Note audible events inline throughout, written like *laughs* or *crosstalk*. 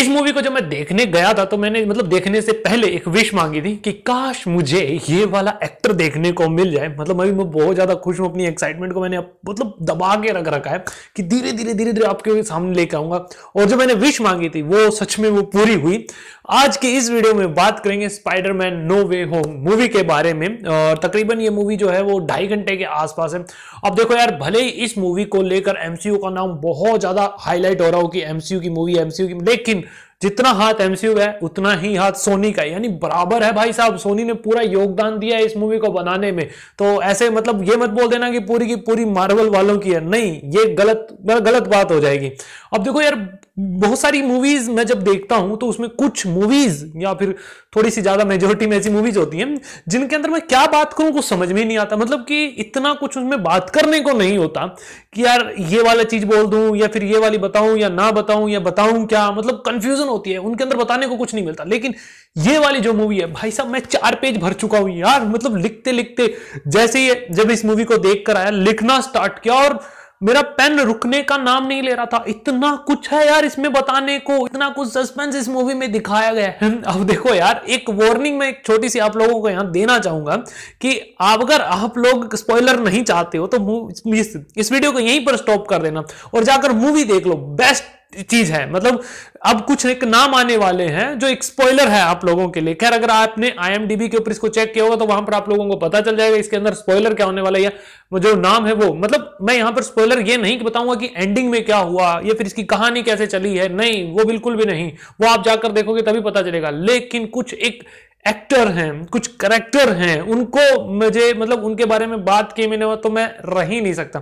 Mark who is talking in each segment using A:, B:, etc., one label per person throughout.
A: इस मूवी को जब मैं देखने गया था तो मैंने मतलब देखने से पहले एक विश मांगी थी कि काश मुझे ये वाला एक्टर देखने को मिल जाए मतलब अभी मैं बहुत ज्यादा खुश हूं अपनी एक्साइटमेंट को मैंने मतलब दबा के रख रखा है कि धीरे धीरे धीरे धीरे आपके सामने लेकर आऊंगा और जो मैंने विश मांगी थी वो सच में वो पूरी हुई आज के इस वीडियो में बात करेंगे Spiderman no way home movie के बारे में और तकरीबन ये मूवी जो है वो ढाई घंटे के आसपास है अब देखो यार भले ही इस मूवी को लेकर एमसीयू का नाम बहुत ज्यादा हाईलाइट हो रहा हो कि एमसीयू की मूवी एमसीयू की लेकिन जितना हाथ एमसीयू है उतना ही हाथ सोनी का यानी बराबर है भाई साहब सोनी ने पूरा योगदान दिया है इस मूवी को बनाने में तो ऐसे मतलब ये मत बोल देना कि पूरी की पूरी मार्वल वालों की है नहीं ये गलत मतलब गलत बात हो जाएगी अब देखो यार बहुत सारी मूवीज मैं जब देखता हूं तो उसमें कुछ मूवीज या फिर थोड़ी सी ज्यादा मेजोरिटी में ऐसी मूवीज होती हैं जिनके अंदर मैं क्या बात करूं कुछ समझ में नहीं आता मतलब कि इतना कुछ उसमें बात करने को नहीं होता कि यार ये वाला चीज बोल दूं या फिर ये वाली बताऊं या ना बताऊं या बताऊं क्या मतलब कंफ्यूजन होती है उनके अंदर बताने को कुछ नहीं मिलता लेकिन ये वाली जो मूवी है भाई साहब मैं चार पेज भर चुका हूं यार मतलब लिखते लिखते जैसे ही जब इस मूवी को देख कर आया लिखना स्टार्ट किया और मेरा पेन रुकने का नाम नहीं ले रहा था इतना कुछ है यार इसमें बताने को इतना कुछ सस्पेंस इस मूवी में दिखाया गया है *laughs* अब देखो यार एक वार्निंग मैं एक छोटी सी आप लोगों को यहां देना चाहूंगा कि आप अगर आप लोग स्पॉइलर नहीं चाहते हो तो इस वीडियो को यहीं पर स्टॉप कर देना और जाकर मूवी देख लो बेस्ट चीज है मतलब अब कुछ एक नाम आने वाले हैं जो एक स्पॉइलर है आप लोगों के लिए खैर अगर आपने आई के ऊपर इसको चेक किया होगा तो वहां पर आप लोगों को पता चल जाएगा इसके अंदर स्पॉइलर क्या होने वाला है जो नाम है वो मतलब मैं यहां पर स्पॉइलर ये नहीं बताऊंगा कि एंडिंग में क्या हुआ या फिर इसकी कहानी कैसे चली है नहीं वो बिल्कुल भी नहीं वो आप जाकर देखोगे तभी पता चलेगा लेकिन कुछ एक एक्टर हैं कुछ करेक्टर हैं उनको मुझे मतलब उनके बारे में बात की मैंने तो मैं रह ही नहीं सकता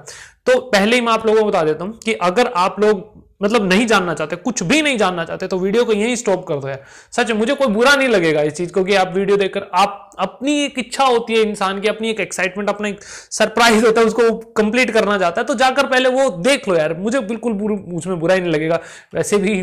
A: तो पहले ही मैं आप लोगों को बता देता हूं कि अगर आप लोग मतलब नहीं जानना चाहते कुछ भी नहीं जानना चाहते तो वीडियो को यही स्टॉप कर दो यार सच मुझे कोई बुरा नहीं लगेगा इस चीज को कि आप वीडियो देखकर आप अपनी एक इच्छा होती है इंसान की अपनी एक एक्साइटमेंट अपना एक सरप्राइज होता है उसको कंप्लीट करना चाहता है तो जाकर पहले वो देख लो यार मुझे बिल्कुल उसमें बुरा ही नहीं लगेगा वैसे भी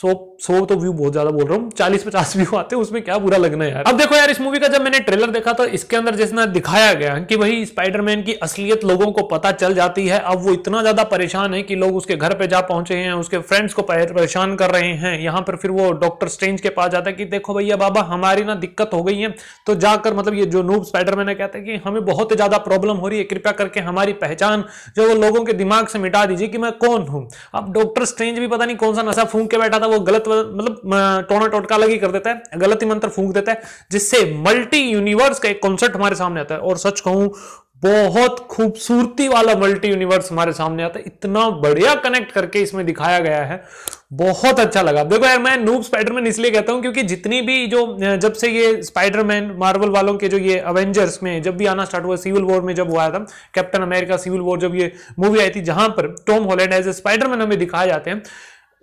A: सौ सो तो व्यू बहुत ज्यादा बोल रहा हूँ चालीस पचास व्यू आते हैं उसमें क्या बुरा लगना है यार अब देखो यार इस मूवी का जब मैंने ट्रेलर देखा तो इसके अंदर ना दिखाया गया कि भाई स्पाइडरमैन की असलियत लोगों को पता चल जाती है अब वो इतना ज्यादा परेशान है कि लोग उसके घर पे जा पहुंचे हैं उसके फ्रेंड्स को परेशान कर रहे हैं यहाँ पर फिर वो डॉक्टर स्ट्रेंज के पास जाता है कि देखो भैया बाबा हमारी ना दिक्कत हो गई है तो जाकर मतलब ये जो नूब स्पाइडरमैन है कहते हैं कि हमें बहुत ज्यादा प्रॉब्लम हो रही है कृपया करके हमारी पहचान जो वो लोगों के दिमाग से मिटा दीजिए कि मैं कौन हूँ अब डॉक्टर स्ट्रेंज भी पता नहीं कौन सा नशा फूंक के बैठा था ना वो गलत मतलब टोना टोटका अलग ही कर देता है गलत ही मंत्र फूंक देता है जिससे मल्टी यूनिवर्स का एक कॉन्सेप्ट हमारे सामने आता है और सच कहूं बहुत खूबसूरती वाला मल्टी यूनिवर्स हमारे सामने आता है इतना बढ़िया कनेक्ट करके इसमें दिखाया गया है बहुत अच्छा लगा देखो यार मैं नूब स्पाइडरमैन इसलिए कहता हूं क्योंकि जितनी भी जो जब से ये स्पाइडरमैन मार्वल वालों के जो ये अवेंजर्स में जब भी आना स्टार्ट हुआ सिविल वॉर में जब हुआ था कैप्टन अमेरिका सिविल वॉर जब ये मूवी आई थी जहां पर Tom Holland as a Spiderman हमें दिखाए जाते हैं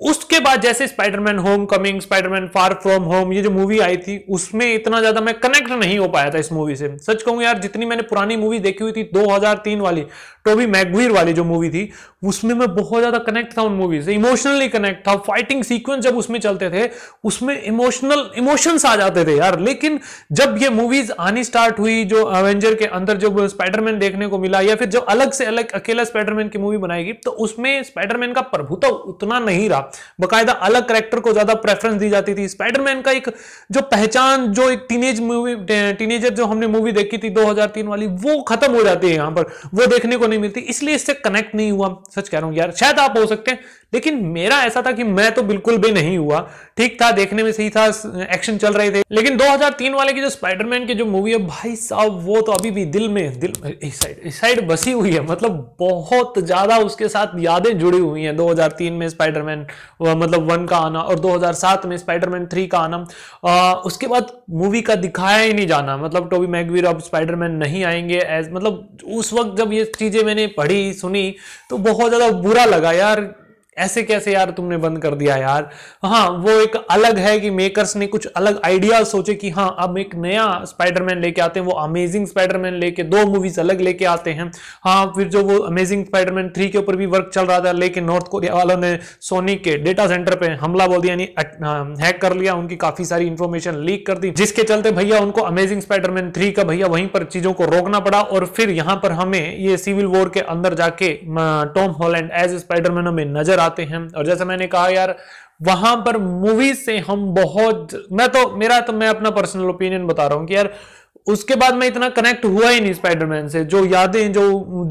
A: उसके बाद जैसे Spiderman home coming Spiderman far from home ये जो मूवी आई थी उसमें इतना ज्यादा मैं कनेक्ट नहीं हो पाया था इस मूवी से सच कहूं यार जितनी मैंने पुरानी मूवी देखी हुई थी 2003 वाली टोबी मैगवीर वाली जो मूवी थी उसमें मैं बहुत ज्यादा कनेक्ट था उन मूवी से इमोशनली कनेक्ट था फाइटिंग सीक्वेंस जब उसमें चलते थे उसमें इमोशनल इमोशंस आ जाते थे यार लेकिन जब ये मूवीज आनी स्टार्ट हुई जो अवेंजर के अंदर जो स्पाइडरमैन देखने को मिला या फिर जब अलग से अलग अकेला स्पाइडरमैन की मूवी बनाएगी तो उसमें स्पाइडरमैन का प्रभुत्व उतना नहीं रहा बकायदा अलग करेक्टर को ज्यादा प्रेफरेंस दी जाती थी स्पाइडरमैन का एक जो पहचान जो एक टीनेज मूवी टीनेजर जो हमने मूवी देखी थी 2003 वाली वो खत्म हो जाती है यहां पर वो देखने को नहीं मिलती इसलिए इससे कनेक्ट नहीं हुआ सच कह रहा हूं यार शायद आप हो सकते हैं लेकिन मेरा ऐसा था कि मैं तो बिल्कुल भी नहीं हुआ ठीक था देखने में सही था एक्शन चल रहे थे लेकिन 2003 वाले की जो स्पाइडरमैन की जो मूवी है भाई साहब वो तो अभी भी दिल में दिल में, इस साइड इस साइड बसी हुई है मतलब बहुत ज्यादा उसके साथ यादें जुड़ी हुई हैं 2003 में स्पाइडरमैन मतलब वन का आना और 2007 में स्पाइडरमैन थ्री का आना आ, उसके बाद मूवी का दिखाया ही नहीं जाना मतलब टोबी मैगवीर अब स्पाइडरमैन नहीं आएंगे एज मतलब उस वक्त जब ये चीजें मैंने पढ़ी सुनी तो बहुत ज्यादा बुरा लगा यार ऐसे कैसे यार तुमने बंद कर दिया यार हाँ वो एक अलग है कि मेकर्स ने कुछ अलग आइडिया सोचे कि हाँ अब एक नया स्पाइडरमैन लेके आते हैं वो अमेजिंग स्पाइडरमैन लेके दो मूवीज अलग लेके आते हैं हाँ फिर जो वो अमेजिंग स्पाइडरमैन थ्री के ऊपर भी वर्क चल रहा था लेकिन नॉर्थ कोरिया वालों ने सोनी के डेटा सेंटर पर हमला बोल दिया हैक कर लिया उनकी काफी सारी इंफॉर्मेशन लीक कर दी जिसके चलते भैया उनको अमेजिंग स्पाइडरमैन थ्री का भैया वहीं पर चीजों को रोकना पड़ा और फिर यहां पर हमें ये सिविल वॉर के अंदर जाके टॉम हॉलैंड एज स्पाइडरमैन हमें नजर जाते हैं और जैसे मैंने कहा यार वहां पर मूवी से हम बहुत मैं तो मेरा तो मैं अपना पर्सनल ओपिनियन बता रहा हूं कि यार उसके बाद मैं इतना कनेक्ट हुआ ही नहीं स्पाइडरमैन से जो यादें जो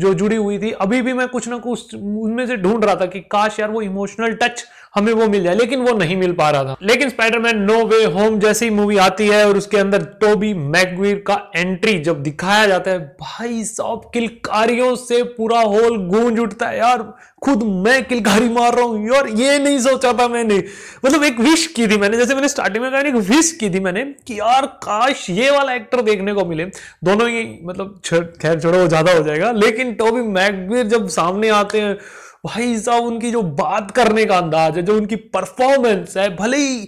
A: जो जुड़ी हुई थी अभी भी मैं कुछ ना कुछ उनमें से ढूंढ रहा था कि काश यार वो इमोशनल टच हमें वो मिल जाए लेकिन वो नहीं मिल पा रहा था लेकिन स्पाइडरमैन नो वे होम जैसी मूवी आती है और उसके अंदर टोबी मैकवीर का एंट्री जब दिखाया जाता है भाई सब किलकारियों से पूरा होल गूंज उठता है यार खुद मैं किलकारी मार रहा हूं यार ये नहीं सोचा था मैंने मतलब एक विश की थी मैंने जैसे मैंने स्टार्टिंग में कहा एक विश की थी मैंने कि यार काश ये वाला एक्टर देखने को मिले दोनों ही मतलब खैर छोड़ो वो ज्यादा हो जाएगा लेकिन टॉबी मैकबीर जब सामने आते हैं भाई साहब उनकी जो बात करने का अंदाज है जो उनकी परफॉर्मेंस है भले ही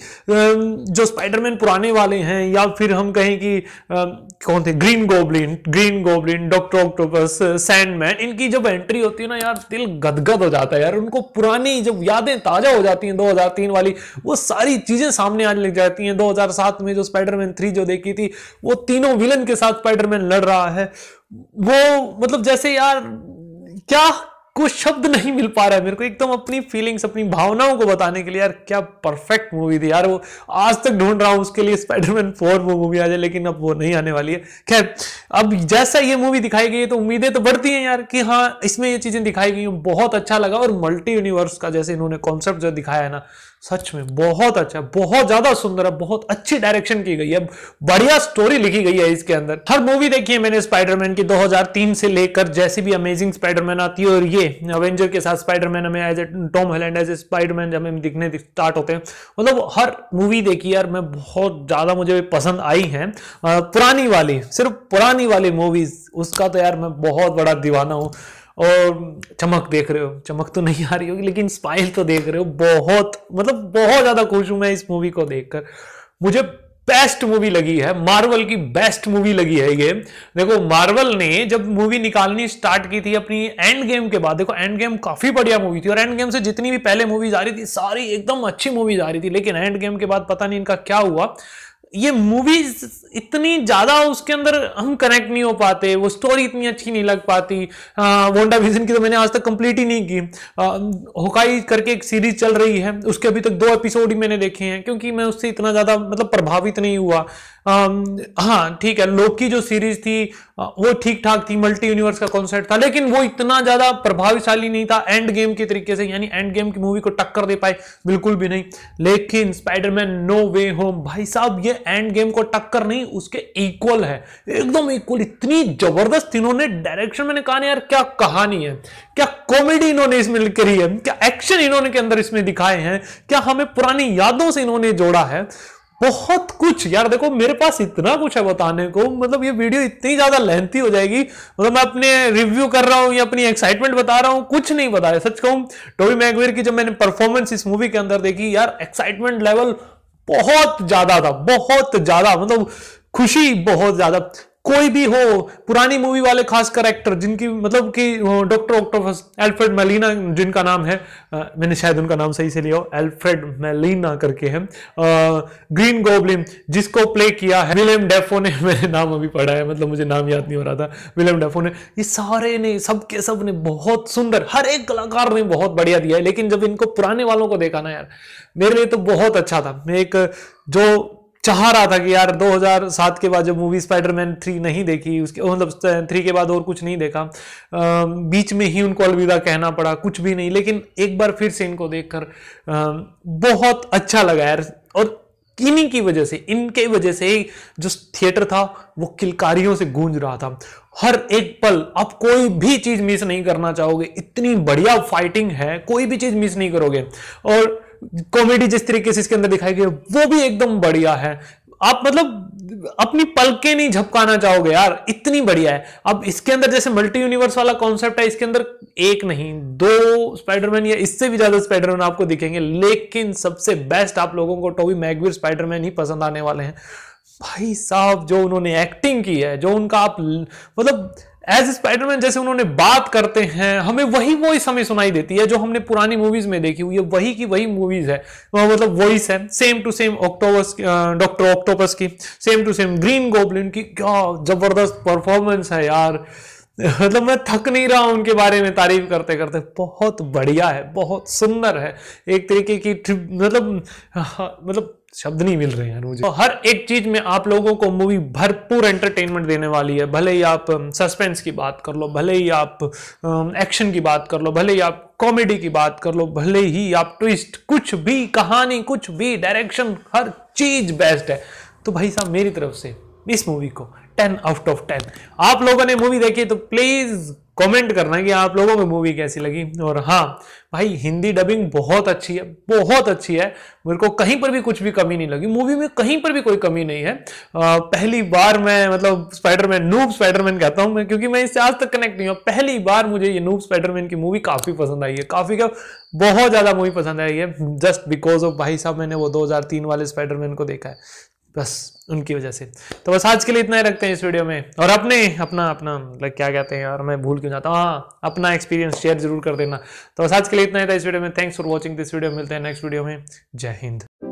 A: जो स्पाइडरमैन पुराने वाले हैं या फिर हम कहें कि कौन थे Green Goblin Green Goblin Doctor Octopus Sandman इनकी जब एंट्री होती है ना यार दिल गदगद हो जाता है यार उनको पुरानी जब यादें ताजा हो जाती हैं दो वाली वो सारी चीजें सामने आने लग जाती हैं दो में जो स्पाइडरमैन थ्री जो देखी थी वो तीनों विलन के साथ स्पाइडरमैन लड़ रहा है वो मतलब जैसे यार क्या कुछ शब्द नहीं मिल पा रहा है मेरे को एकदम अपनी फीलिंग्स अपनी भावनाओं को बताने के लिए यार क्या परफेक्ट मूवी थी यार वो आज तक ढूंढ रहा हूं उसके लिए स्पाइडरमैन फोर वो मूवी आ जाए लेकिन अब वो नहीं आने वाली है खैर अब जैसा ये मूवी दिखाई गई है तो उम्मीदें तो बढ़ती हैं यार कि हाँ इसमें ये चीजें दिखाई गई हैं बहुत अच्छा लगा और मल्टी यूनिवर्स का जैसे इन्होंने कॉन्सेप्ट जो दिखाया है ना सच में बहुत अच्छा बहुत ज्यादा सुंदर है बहुत अच्छी डायरेक्शन की गई है बढ़िया स्टोरी लिखी गई है इसके अंदर हर मूवी देखी है मैंने स्पाइडरमैन की 2003 से लेकर जैसी भी अमेजिंग स्पाइडरमैन आती है और ये अवेंजर के साथ स्पाइडरमैन हमें as a Tom Holland as a Spiderman जब हम दिखने स्टार्ट होते हैं मतलब हर मूवी देखी यार मैं बहुत ज्यादा मुझे पसंद आई है पुरानी वाली सिर्फ पुरानी वाली मूवीज उसका तो यार मैं बहुत बड़ा दीवाना हूँ और चमक देख रहे हो चमक तो नहीं आ रही होगी लेकिन स्माइल तो देख रहे हो बहुत मतलब बहुत ज़्यादा खुश हूं मैं इस मूवी को देखकर मुझे बेस्ट मूवी लगी है मार्वल की बेस्ट मूवी लगी है ये देखो मार्वल ने जब मूवी निकालनी स्टार्ट की थी अपनी एंड गेम के बाद देखो एंड गेम काफी बढ़िया मूवी थी और एंड गेम से जितनी भी पहले मूवीज आ रही थी सारी एकदम अच्छी मूवीज आ रही थी लेकिन एंड गेम के बाद पता नहीं इनका क्या हुआ ये मूवीज इतनी ज़्यादा उसके अंदर हम कनेक्ट नहीं हो पाते वो स्टोरी इतनी अच्छी नहीं लग पाती वोंडा विजन की तो मैंने आज तक कंप्लीट ही नहीं की होकाई करके एक सीरीज चल रही है उसके अभी तक दो एपिसोड ही मैंने देखे हैं क्योंकि मैं उससे इतना ज़्यादा मतलब प्रभावित नहीं हुआ आ, हाँ ठीक है लोकी जो सीरीज थी वो ठीक ठाक थी मल्टी यूनिवर्स का कॉन्सेप्ट था लेकिन वो इतना ज्यादा प्रभावशाली नहीं था एंड गेम के तरीके से यानी एंड गेम की मूवी को टक्कर दे पाए बिल्कुल भी नहीं लेकिन स्पाइडरमैन नो वे होम भाई साहब ये एंड गेम को टक्कर नहीं उसके इक्वल है एकदम इक्वल इतनी जबरदस्त इन्होंने डायरेक्शन मैंने कहा यार क्या कहानी है क्या कॉमेडी इन्होंने इसमें करी है क्या एक्शन इन्होंने के अंदर इसमें दिखाए हैं क्या हमें पुरानी यादों से इन्होंने जोड़ा है बहुत कुछ यार देखो मेरे पास इतना कुछ है बताने को मतलब ये वीडियो इतनी ज्यादा लेंथी हो जाएगी मतलब मैं अपने रिव्यू कर रहा हूं या अपनी एक्साइटमेंट बता रहा हूँ कुछ नहीं बता सच कहूं टोबी मैगवेर की जब मैंने परफॉर्मेंस इस मूवी के अंदर देखी यार एक्साइटमेंट लेवल बहुत ज्यादा था बहुत ज्यादा मतलब खुशी बहुत ज्यादा कोई भी हो पुरानी मूवी वाले खास करेक्टर जिनकी मतलब कि डॉक्टर ऑक्टोपस एल्फ्रेड मेलिना जिनका नाम है आ, मैंने शायद उनका नाम सही से लिया हो एल्फ्रेड मेलिना करके है आ, ग्रीन गोब्लिन जिसको प्ले किया है विलियम डेफो ने *laughs* मैंने नाम अभी पढ़ा है मतलब मुझे नाम याद नहीं हो रहा था विलियम डेफो ने ये सारे ने सबके सब ने बहुत सुंदर हर एक कलाकार ने बहुत बढ़िया दिया है लेकिन जब इनको पुराने वालों को देखा ना यार मेरे लिए तो बहुत अच्छा था मैं एक जो चाह रहा था कि यार 2007 के बाद जब मूवी स्पाइडरमैन थ्री नहीं देखी उसके मतलब थ्री के बाद और कुछ नहीं देखा आ, बीच में ही उनको अलविदा कहना पड़ा कुछ भी नहीं लेकिन एक बार फिर से इनको देखकर बहुत अच्छा लगा यार और इन्हीं की वजह से इनके वजह से जो थिएटर था वो किलकारियों से गूंज रहा था हर एक पल आप कोई भी चीज मिस नहीं करना चाहोगे इतनी बढ़िया फाइटिंग है कोई भी चीज मिस नहीं करोगे और कॉमेडी जिस तरीके से इसके अंदर दिखाई गई वो भी एकदम बढ़िया है आप मतलब अपनी पलके नहीं झपकाना चाहोगे यार इतनी बढ़िया है अब इसके अंदर जैसे मल्टी यूनिवर्स वाला कॉन्सेप्ट है इसके अंदर एक नहीं दो स्पाइडरमैन या इससे भी ज्यादा स्पाइडरमैन आपको दिखेंगे लेकिन सबसे बेस्ट आप लोगों को टोवी मैगवीर स्पाइडरमैन ही पसंद आने वाले हैं भाई साहब जो उन्होंने एक्टिंग की है जो उनका आप मतलब एज स्पाइडरमैन जैसे उन्होंने बात करते हैं हमें वही वॉइस हमें सुनाई देती है जो हमने पुरानी मूवीज में देखी हुई है वही की वही मूवीज है मतलब वॉइस है same to same Octopus Doctor Octopus की same to same Green Goblin की क्या जबरदस्त परफॉर्मेंस है यार मतलब मैं थक नहीं रहा उनके बारे में तारीफ करते करते बहुत बढ़िया है बहुत सुंदर है एक तरीके की मतलब हाँ, मतलब शब्द नहीं मिल रहे हैं रोज तो हर एक चीज में आप लोगों को मूवी भरपूर एंटरटेनमेंट देने वाली है भले ही आप सस्पेंस की बात कर लो भले ही आप एक्शन की बात कर लो भले ही आप कॉमेडी की बात कर लो भले ही आप ट्विस्ट कुछ भी कहानी कुछ भी डायरेक्शन हर चीज बेस्ट है तो भाई साहब मेरी तरफ से इस मूवी को टेन आउट ऑफ टेन आप लोगों ने मूवी देखी तो प्लीज कमेंट करना कि आप लोगों को मूवी कैसी लगी और हाँ भाई हिंदी डबिंग बहुत अच्छी है बहुत अच्छी है मेरे को कहीं पर भी कुछ भी कमी नहीं लगी मूवी में कहीं पर भी कोई कमी नहीं है आ, पहली बार मैं मतलब स्पाइडरमैन नूब स्पाइडरमैन कहता हूं मैं क्योंकि मैं इससे आज तक कनेक्ट नहीं हुआ पहली बार मुझे ये नूब स्पाइडरमैन की मूवी काफ़ी पसंद आई है काफ़ी क्या बहुत ज़्यादा मूवी पसंद आई है जस्ट बिकॉज ऑफ भाई साहब मैंने वो दो वाले स्पाइडरमैन को देखा है बस उनकी वजह से तो बस आज के लिए इतना ही रखते हैं इस वीडियो में और अपने अपना अपना लाइक क्या कहते हैं यार मैं भूल क्यों जाता हूँ हाँ अपना एक्सपीरियंस शेयर जरूर कर देना तो बस आज के लिए इतना ही था इस वीडियो में thanks for watching this video मिलते हैं नेक्स्ट वीडियो में जय हिंद